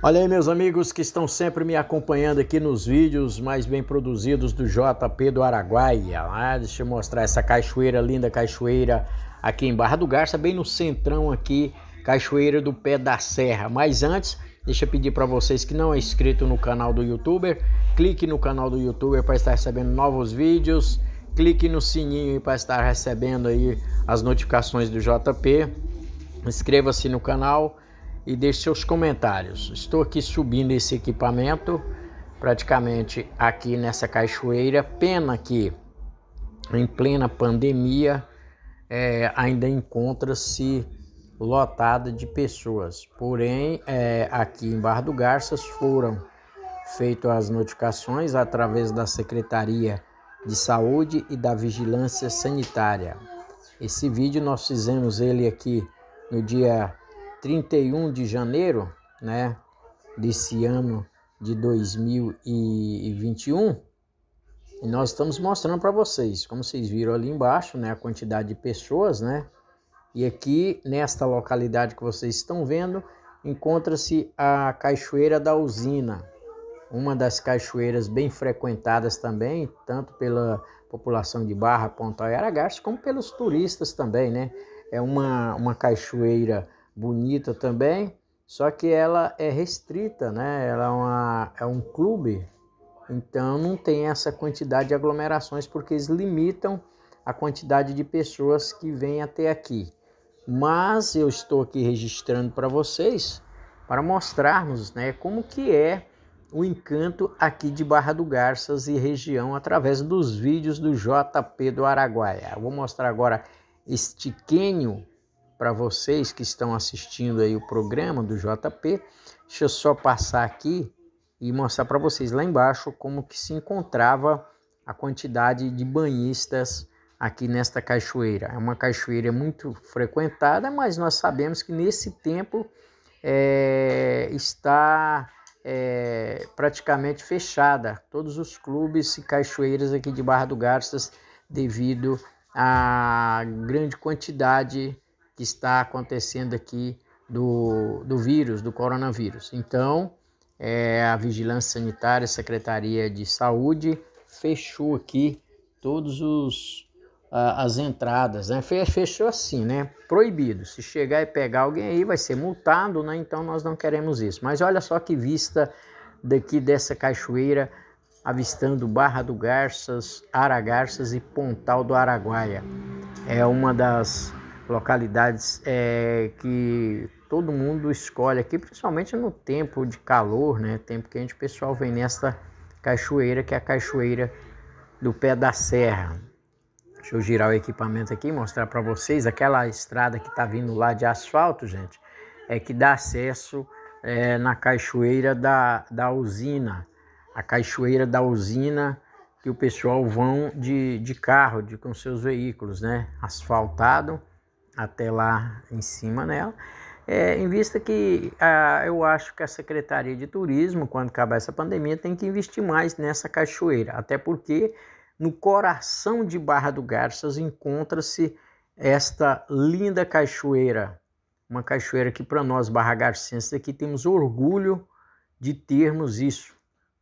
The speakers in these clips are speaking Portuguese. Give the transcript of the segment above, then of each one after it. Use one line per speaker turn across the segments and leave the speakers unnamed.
Olha aí, meus amigos que estão sempre me acompanhando aqui nos vídeos mais bem produzidos do JP do Araguaia. Ah, deixa eu mostrar essa cachoeira, linda cachoeira aqui em Barra do Garça, bem no centrão aqui, Cachoeira do Pé da Serra. Mas antes, deixa eu pedir para vocês que não é inscrito no canal do YouTuber, clique no canal do YouTuber para estar recebendo novos vídeos, clique no sininho para estar recebendo aí as notificações do JP, inscreva-se no canal e deixe seus comentários. Estou aqui subindo esse equipamento, praticamente aqui nessa cachoeira. Pena que em plena pandemia é, ainda encontra-se lotada de pessoas. Porém, é, aqui em Barra do Garças foram feitas as notificações através da Secretaria de Saúde e da Vigilância Sanitária. Esse vídeo nós fizemos ele aqui no dia 31 de janeiro, né, desse ano de 2021. E nós estamos mostrando para vocês, como vocês viram ali embaixo, né, a quantidade de pessoas, né? E aqui nesta localidade que vocês estão vendo, encontra-se a cachoeira da usina, uma das cachoeiras bem frequentadas também, tanto pela população de Barra, Pontal e Aragaço, como pelos turistas também, né? É uma, uma cachoeira bonita também, só que ela é restrita, né? Ela é, uma, é um clube, então não tem essa quantidade de aglomerações porque eles limitam a quantidade de pessoas que vêm até aqui. Mas eu estou aqui registrando para vocês para mostrarmos, né, como que é o encanto aqui de Barra do Garças e região através dos vídeos do JP do Araguaia. Eu vou mostrar agora este quênio para vocês que estão assistindo aí o programa do JP. Deixa eu só passar aqui e mostrar para vocês lá embaixo como que se encontrava a quantidade de banhistas aqui nesta cachoeira. É uma cachoeira muito frequentada, mas nós sabemos que nesse tempo é, está é, praticamente fechada todos os clubes e cachoeiras aqui de Barra do Garças devido à grande quantidade que está acontecendo aqui do, do vírus, do coronavírus. Então, é, a Vigilância Sanitária, Secretaria de Saúde, fechou aqui todos os as entradas, né? Fechou assim, né? Proibido. Se chegar e pegar alguém aí, vai ser multado, né? Então nós não queremos isso. Mas olha só que vista daqui dessa cachoeira, avistando Barra do Garças, Aragarças e Pontal do Araguaia. É uma das localidades é, que todo mundo escolhe aqui, principalmente no tempo de calor, né? Tempo que a gente pessoal vem nesta cachoeira, que é a cachoeira do pé da serra. Deixa eu girar o equipamento aqui, e mostrar para vocês aquela estrada que está vindo lá de asfalto, gente, é que dá acesso é, na cachoeira da, da usina, a cachoeira da usina que o pessoal vão de, de carro, de, com seus veículos, né? Asfaltado até lá em cima nela, é, em vista que ah, eu acho que a Secretaria de Turismo, quando acabar essa pandemia, tem que investir mais nessa cachoeira, até porque no coração de Barra do Garças encontra-se esta linda cachoeira, uma cachoeira que para nós barra barragarcenses aqui é temos orgulho de termos isso.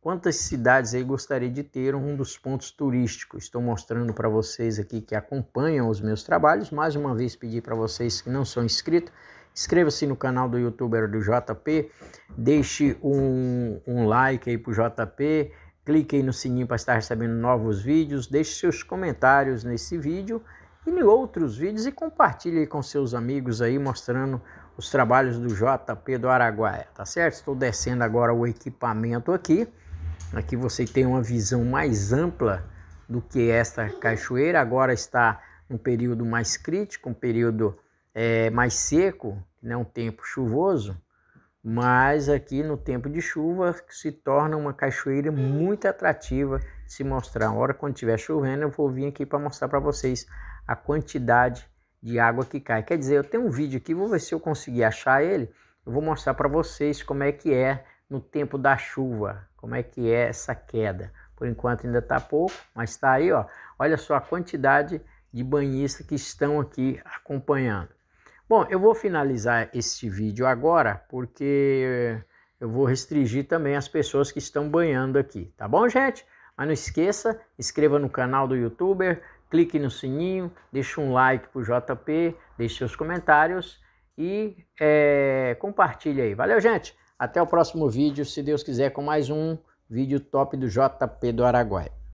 Quantas cidades aí gostaria de ter um dos pontos turísticos? Estou mostrando para vocês aqui que acompanham os meus trabalhos. Mais uma vez pedir para vocês que não são inscritos, inscreva-se no canal do youtuber do JP, deixe um, um like aí para o JP, clique aí no sininho para estar recebendo novos vídeos, deixe seus comentários nesse vídeo e em outros vídeos e compartilhe com seus amigos aí mostrando os trabalhos do JP do Araguaia, tá certo? Estou descendo agora o equipamento aqui Aqui você tem uma visão mais ampla do que esta cachoeira. Agora está um período mais crítico, um período é, mais seco, né, um tempo chuvoso, mas aqui no tempo de chuva se torna uma cachoeira muito atrativa de se mostrar. Uma hora quando estiver chovendo, eu vou vir aqui para mostrar para vocês a quantidade de água que cai. Quer dizer, eu tenho um vídeo aqui, vou ver se eu conseguir achar ele. Eu vou mostrar para vocês como é que é no tempo da chuva como é que é essa queda. Por enquanto ainda está pouco, mas está aí, ó. Olha só a quantidade de banhistas que estão aqui acompanhando. Bom, eu vou finalizar este vídeo agora, porque eu vou restringir também as pessoas que estão banhando aqui, tá bom, gente? Mas não esqueça, inscreva no canal do YouTuber, clique no sininho, deixe um like pro JP, deixe seus comentários e é, compartilhe aí. Valeu, gente! Até o próximo vídeo, se Deus quiser, com mais um vídeo top do JP do Araguaia.